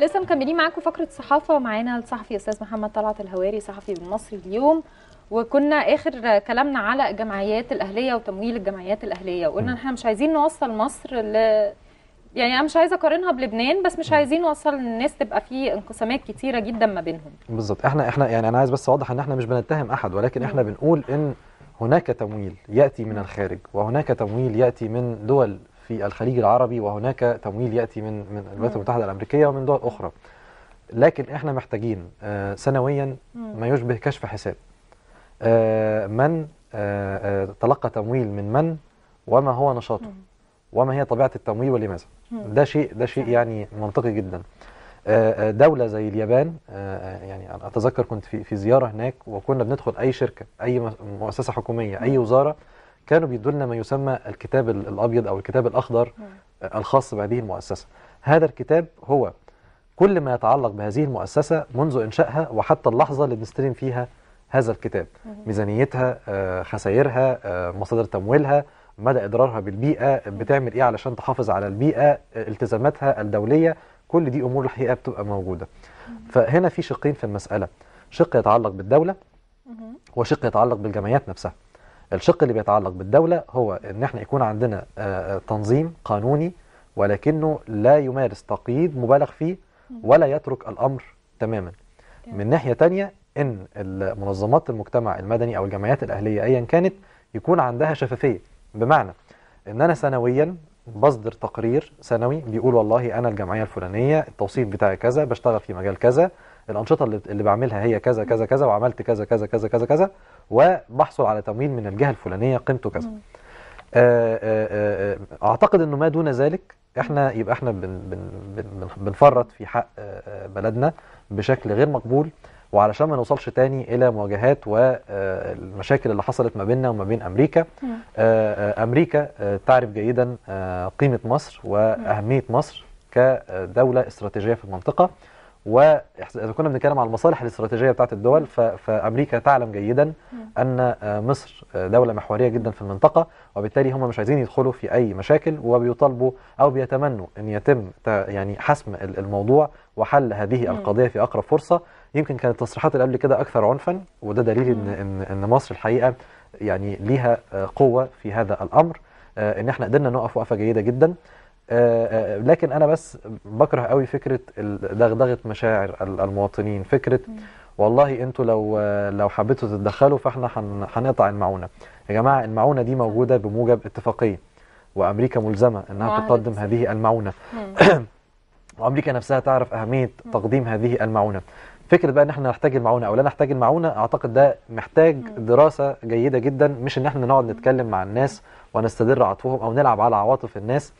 لسه مكملين معاكم فقره صحافه معانا الصحفي استاذ محمد طلعت الهواري صحفي بالمصري اليوم وكنا اخر كلامنا على الجمعيات الاهليه وتمويل الجمعيات الاهليه وقلنا احنا مش عايزين نوصل مصر ل يعني انا مش عايزه اقارنها بلبنان بس مش عايزين نوصل الناس تبقى في انقسامات كتيره جدا ما بينهم بالظبط احنا احنا يعني انا عايز بس اوضح ان احنا مش بنتهم احد ولكن احنا بنقول ان هناك تمويل ياتي من الخارج وهناك تمويل ياتي من دول في الخليج العربي وهناك تمويل يأتي من من الولايات المتحدة الأمريكية ومن دول أخرى لكن احنا محتاجين آه، سنويا ما يشبه كشف حساب آه، من آه، تلقى تمويل من من وما هو نشاطه وما هي طبيعة التمويل ولماذا ده شيء ده شيء يعني منطقي جدا دولة زي اليابان يعني أنا أتذكر كنت في في زيارة هناك وكنا بندخل أي شركة أي مؤسسة حكومية أي وزارة كانوا بيدوا لنا ما يسمى الكتاب الابيض او الكتاب الاخضر آه، الخاص بهذه المؤسسه هذا الكتاب هو كل ما يتعلق بهذه المؤسسه منذ انشائها وحتى اللحظه اللي بنستلم فيها هذا الكتاب ميزانيتها آه، خسائرها آه، مصادر تمويلها مدى اضرارها بالبيئه بتعمل ايه علشان تحافظ على البيئه التزاماتها الدوليه كل دي امور الحقيقه بتبقى موجوده فهنا في شقين في المساله شق يتعلق بالدوله وشق يتعلق بالجمعيات نفسها الشق اللي بيتعلق بالدولة هو ان احنا يكون عندنا آه، آه، تنظيم قانوني ولكنه لا يمارس تقييد مبالغ فيه ولا يترك الامر تماما من ناحية تانية ان منظمات المجتمع المدني او الجمعيات الاهلية ايا كانت يكون عندها شفافية بمعنى ان انا سنويا بصدر تقرير سنوي بيقول والله انا الجمعية الفلانية التوصيف بتاعي كذا بشتغل في مجال كذا الانشطه اللي, اللي بعملها هي كذا كذا كذا وعملت كذا كذا كذا كذا كذا وبحصل على تمويل من الجهه الفلانيه قيمته كذا آه، آه، آه، اعتقد انه ما دون ذلك احنا يبقى احنا بن بن بن بنفرط في حق بلدنا بشكل غير مقبول وعلشان ما نوصلش تاني الى مواجهات والمشاكل اللي حصلت ما بيننا وما بين امريكا امريكا تعرف جيدا قيمه مصر واهميه مصر كدوله استراتيجيه في المنطقه وإذا كنا بنتكلم عن المصالح الاستراتيجية بتاعت الدول فأمريكا تعلم جيدا أن آه، مصر آه، دولة محورية جدا في المنطقة وبالتالي هم مش عايزين يدخلوا في أي مشاكل وبيطالبوا أو بيتمنوا أن يتم يعني حسم الموضوع وحل هذه القضية في أقرب فرصة يمكن كانت التصريحات اللي قبل كده أكثر عنفا وده دليل إن, إن, إن مصر الحقيقة يعني ليها آه، قوة في هذا الأمر إن إحنا قدرنا نقف وقفة جيدة جدا آه، آه، لكن انا بس بكره قوي فكره دغدغه مشاعر المواطنين فكره والله انتوا لو لو حبيتوا تتدخلوا فاحنا هنقطع المعونه يا جماعه المعونه دي موجوده بموجب اتفاقيه وامريكا ملزمه انها تقدم هذه المعونه وامريكا نفسها تعرف اهميه تقديم هذه المعونه فكره بقى ان احنا نحتاج المعونه او لا نحتاج المعونه اعتقد ده محتاج دراسه جيده جدا مش ان احنا نقعد نتكلم مع الناس ونستدر عطفهم او نلعب على عواطف الناس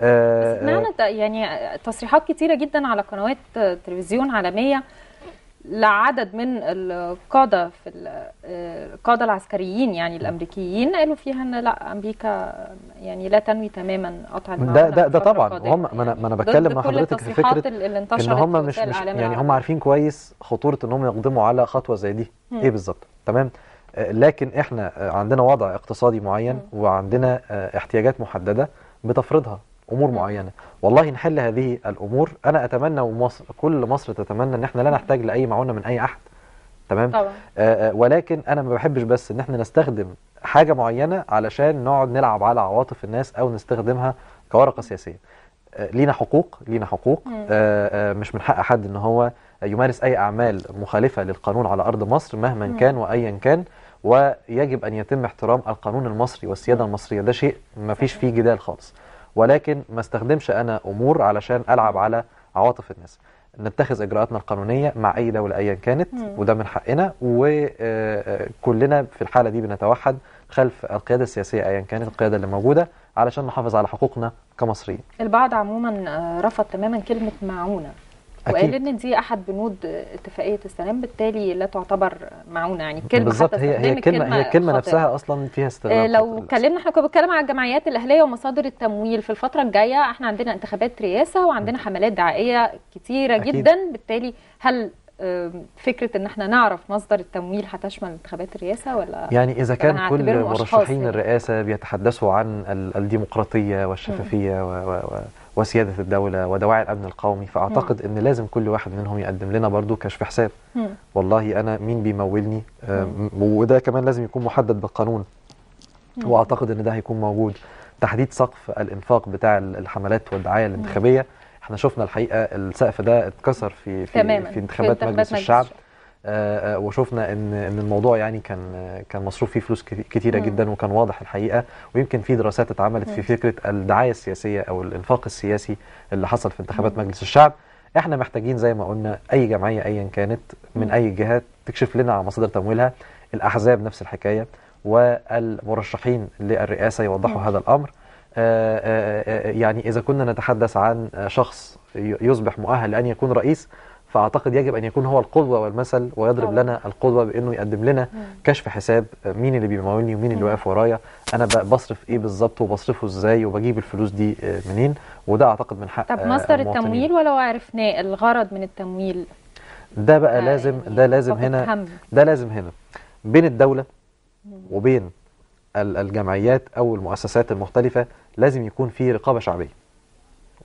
آه، سمعنا آه. يعني تصريحات كتيره جدا على قنوات آه، تلفزيون عالميه لعدد من القادة في القادة العسكريين يعني الأمريكيين قالوا فيها أن لا أمريكا يعني لا تنوي تماما قطع ده ده, ده طبعا هم ما أنا, بتكلم مع حضرتك في فكرة اللي إن هم مش, مش يعني هم عارفين كويس خطورة إن هم يقدموا على خطوة زي دي هم. إيه بالظبط تمام لكن إحنا عندنا وضع اقتصادي معين وعندنا احتياجات محددة بتفرضها امور معينه والله نحل هذه الامور انا اتمنى ومصر كل مصر تتمنى ان احنا لا نحتاج لاي معونه من اي احد تمام طبعا. آه،, آه ولكن انا ما بحبش بس ان احنا نستخدم حاجه معينه علشان نقعد نلعب على عواطف الناس او نستخدمها كورقه سياسيه آه لينا حقوق لينا حقوق آه آه مش من حق حد ان هو يمارس اي اعمال مخالفه للقانون على ارض مصر مهما مم. كان وايا كان ويجب ان يتم احترام القانون المصري والسياده المصريه ده شيء ما فيش فيه جدال خالص ولكن ما استخدمش أنا أمور علشان ألعب على عواطف الناس نتخذ اجراءاتنا القانونيه مع اي دوله ايا كانت مم. وده من حقنا وكلنا آه، آه، في الحاله دي بنتوحد خلف القياده السياسيه ايا كانت القياده اللي موجوده علشان نحافظ على حقوقنا كمصريين. البعض عموما آه، رفض تماما كلمه معونه وقال ان دي احد بنود اتفاقيه السلام بالتالي لا تعتبر معونه يعني كلمه بالظبط هي هي كلمه هي الكلمه نفسها اصلا فيها آه، استخدام لو اتكلمنا احنا كنا بنتكلم على الجمعيات الاهليه ومصادر التمويل في الفتره الجايه احنا عندنا انتخابات رئاسه وعندنا حملات دعائيه كتيره أكيد. جدا بالتالي هل آه، فكره ان احنا نعرف مصدر التمويل هتشمل انتخابات الرئاسه ولا يعني اذا كان كل مرشحين الرئاسه بيتحدثوا عن الديمقراطيه والشفافيه و... و... وسيادة الدولة ودواعي الأمن القومي فأعتقد أن لازم كل واحد منهم يقدم لنا برضو كشف حساب والله أنا مين بيمولني آه، وده كمان لازم يكون محدد بالقانون وأعتقد أن ده هيكون موجود تحديد سقف الإنفاق بتاع الحملات والدعاية الانتخابية احنا شفنا الحقيقة السقف ده اتكسر في في, في انتخابات مجلس, الشعب, الشعب. آه، آه، وشفنا ان ان الموضوع يعني كان كان مصروف فيه فلوس كتيره جدا وكان واضح الحقيقه ويمكن في دراسات اتعملت في فكره الدعايه السياسيه او الانفاق السياسي اللي حصل في انتخابات مجلس الشعب احنا محتاجين زي ما قلنا اي جمعيه ايا كانت من اي جهه تكشف لنا على مصادر تمويلها الاحزاب نفس الحكايه والمرشحين للرئاسه يوضحوا هذا الامر آه، يعني اذا كنا نتحدث عن شخص يصبح مؤهل لان يكون رئيس فأعتقد يجب أن يكون هو القدوة والمثل ويضرب لنا القدوة بأنه يقدم لنا كشف حساب مين اللي بيمولني ومين اللي واقف ورايا أنا بصرف إيه بالظبط وبصرفه إزاي وبجيب الفلوس دي آه، منين وده أعتقد من حق طب آه، مصدر التمويل ولو عرفناه الغرض من التمويل ده بقى يعني لازم ده لازم هنا ده لازم هنا بين الدولة وبين الجمعيات أو المؤسسات المختلفة لازم يكون في رقابة شعبية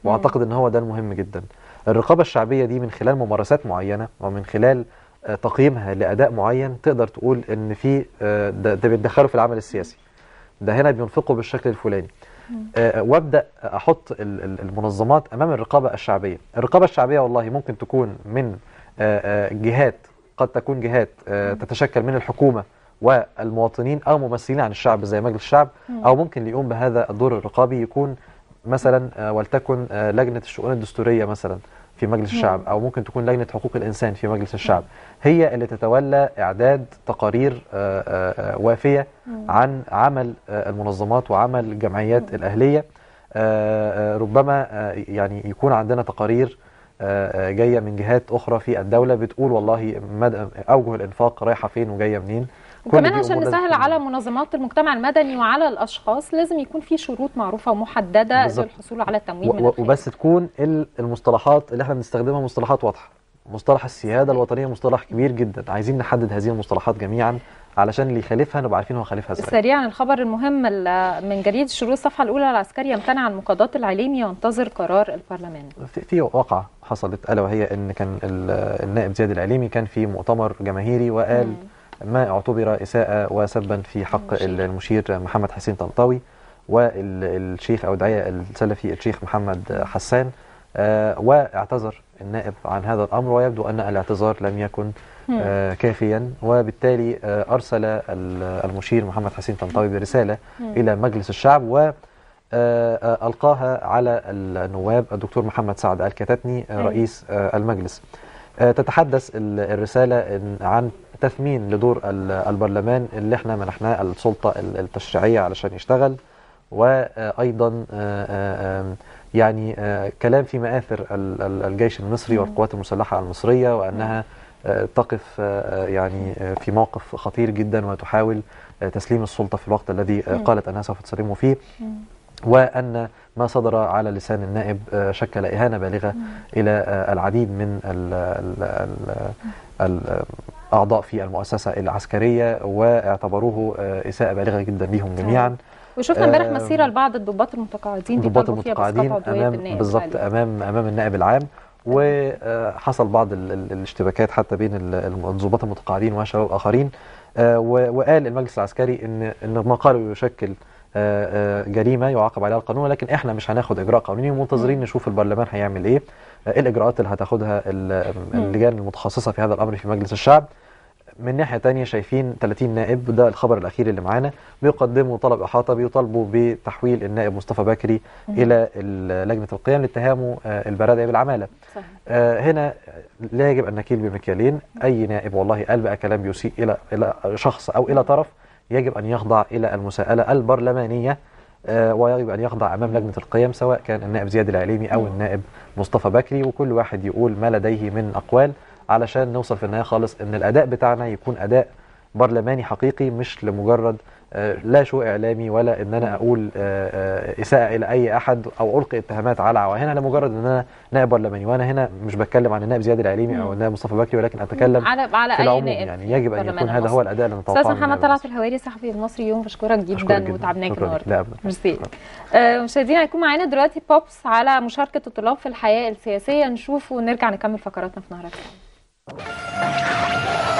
وأعتقد إن هو ده المهم جداً الرقابة الشعبية دي من خلال ممارسات معينة ومن خلال آه، تقييمها لأداء معين تقدر تقول إن في آه، ده, ده بيتدخلوا في العمل السياسي ده هنا بينفقوا بالشكل الفلاني آه، وابدا احط المنظمات امام الرقابه الشعبيه الرقابه الشعبيه والله ممكن تكون من جهات قد تكون جهات تتشكل من الحكومه والمواطنين او ممثلين عن الشعب زي مجلس الشعب او ممكن اللي يقوم بهذا الدور الرقابي يكون مثلا آه، ولتكن آه، لجنه الشؤون الدستوريه مثلا في مجلس الشعب او ممكن تكون لجنه حقوق الانسان في مجلس الشعب هي اللي تتولى اعداد تقارير آه، وافيه عن عمل المنظمات وعمل الجمعيات الاهليه ربما يعني يكون عندنا تقارير جايه من جهات اخرى في الدوله بتقول والله مدى اوجه الانفاق رايحه فين وجايه منين وكمان عشان نسهل على منظمات المجتمع المدني وعلى الاشخاص لازم يكون في شروط معروفه ومحدده للحصول على التمويل و من وبس تكون المصطلحات اللي احنا بنستخدمها مصطلحات واضحه مصطلح السياده الوطنيه مصطلح كبير جدا عايزين نحدد هذه المصطلحات جميعا علشان اللي يخالفها نبقى عارفين هو خالفها ازاي سريعا الخبر المهم من جريد الشروق الصفحه الاولى العسكري يمتنع عن مقاضاه العليمي ينتظر قرار البرلمان في واقعه حصلت الا وهي ان كان النائب زياد العليمي كان في مؤتمر جماهيري وقال مم. ما اعتبر إساءة وسبا في حق المشير محمد حسين طنطاوي والشيخ أو دعية السلفي الشيخ محمد حسان آه، واعتذر النائب عن هذا الأمر ويبدو أن الاعتذار لم يكن آه، كافيا وبالتالي آه، أرسل المشير محمد حسين طنطاوي برسالة إلى مجلس الشعب و ألقاها على النواب الدكتور محمد سعد الكتتني رئيس المجلس تتحدث الرسالة عن تثمين لدور البرلمان اللي احنا منحناه السلطه التشريعيه علشان يشتغل وايضا آه، آه، يعني آه، كلام في مآثر الجيش المصري والقوات المسلحه المصريه وانها تقف يعني في موقف خطير جدا وتحاول تسليم السلطه في الوقت الذي قالت انها سوف تسلمه فيه وأن ما صدر على لسان النائب شكل إهانة بالغة إلى العديد من ال ال ال أعضاء في المؤسسة العسكرية واعتبروه آه، إساءة بالغة جدا ليهم آه. جميعا وشفنا امبارح مسيرة لبعض الضباط المتقاعدين الضباط المتقاعدين أمام بالظبط أمام أمام النائب العام وحصل آه، بعض الاشتباكات حتى بين الضباط المتقاعدين وشباب آخرين وقال المجلس العسكري إن إن ما قاله يشكل آه، آه، جريمه يعاقب عليها القانون لكن احنا مش هناخد اجراء قانوني ومنتظرين نشوف البرلمان هيعمل ايه آه، الاجراءات اللي هتاخدها اللجان المتخصصه في هذا الامر في مجلس الشعب من ناحيه تانية شايفين 30 نائب ده الخبر الاخير اللي معانا بيقدموا طلب احاطه بيطالبوا بتحويل النائب مصطفى بكري الى لجنه القيام لاتهامه البرادعي بالعماله صحيح. هنا لا يجب ان نكيل بمكيالين اي نائب والله قال بقى كلام بيسيء الى الى شخص او الى طرف يجب أن يخضع إلى المساءلة البرلمانية آه، ويجب أن يخضع أمام لجنة القيم سواء كان النائب زياد العليمي أو النائب مصطفى بكري وكل واحد يقول ما لديه من أقوال علشان نوصل في النهاية خالص أن الأداء بتاعنا يكون أداء برلماني حقيقي مش لمجرد آه، لا شو اعلامي ولا ان انا اقول آه، آه، اساءه الى اي احد او القي اتهامات على وهنا لمجرد ان انا نائب برلماني وانا هنا مش بتكلم عن النائب زياد العليمي او النائب مصطفى بكري ولكن اتكلم على على في العموم يعني يجب ان يكون هذا هو الاداء اللي نتوقعه استاذ محمد طلعت الهواري صحفي المصري يوم بشكرك جدا وتعبناك النهارده نعم. ميرسي مشاهدينا هيكون معانا دلوقتي بوبس على مشاركه الطلاب في الحياه السياسيه نشوف ونرجع نكمل فقراتنا في نهار الجاي